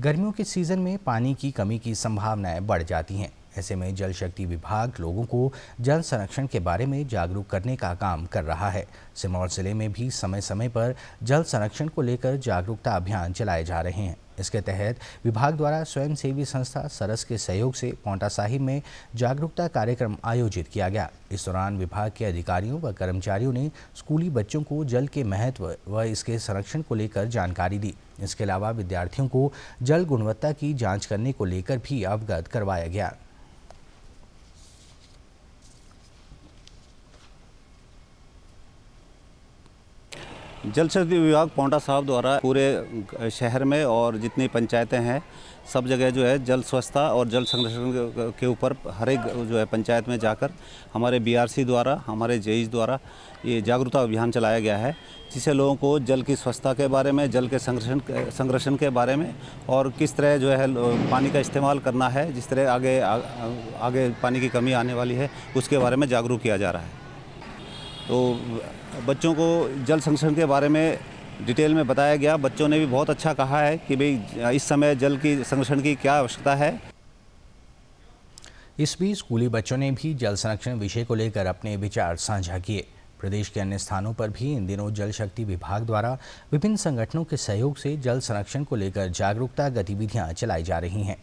गर्मियों के सीज़न में पानी की कमी की संभावनाएं बढ़ जाती हैं ऐसे में जल शक्ति विभाग लोगों को जल संरक्षण के बारे में जागरूक करने का काम कर रहा है सिमौर जिले में भी समय समय पर जल संरक्षण को लेकर जागरूकता अभियान चलाए जा रहे हैं इसके तहत विभाग द्वारा स्वयंसेवी संस्था सरस के सहयोग से पौंटा साहिब में जागरूकता कार्यक्रम आयोजित किया गया इस दौरान विभाग के अधिकारियों व कर्मचारियों ने स्कूली बच्चों को जल के महत्व व इसके संरक्षण को लेकर जानकारी दी इसके अलावा विद्यार्थियों को जल गुणवत्ता की जाँच करने को लेकर भी अवगत करवाया गया जल शक्ति विभाग पौंडा साहब द्वारा पूरे शहर में और जितनी पंचायतें हैं सब जगह जो है जल स्वच्छता और जल संरक्षण के ऊपर हर एक जो है पंचायत में जाकर हमारे बीआरसी द्वारा हमारे जे e e द्वारा ये जागरूकता अभियान चलाया गया है जिससे लोगों को जल की स्वच्छता के बारे में जल के संरक्षण संरक्षण के बारे में और किस तरह जो है पानी का इस्तेमाल करना है जिस तरह आगे आ, आगे पानी की कमी आने वाली है उसके बारे में जागरूक किया जा रहा है तो बच्चों को जल संरक्षण के बारे में डिटेल में बताया गया बच्चों ने भी बहुत अच्छा कहा है कि भाई इस समय जल की संरक्षण की क्या आवश्यकता है इस बीच स्कूली बच्चों ने भी जल संरक्षण विषय को लेकर अपने विचार साझा किए प्रदेश के अन्य स्थानों पर भी इन दिनों जल शक्ति विभाग द्वारा विभिन्न संगठनों के सहयोग से जल संरक्षण को लेकर जागरूकता गतिविधियां चलाई जा रही हैं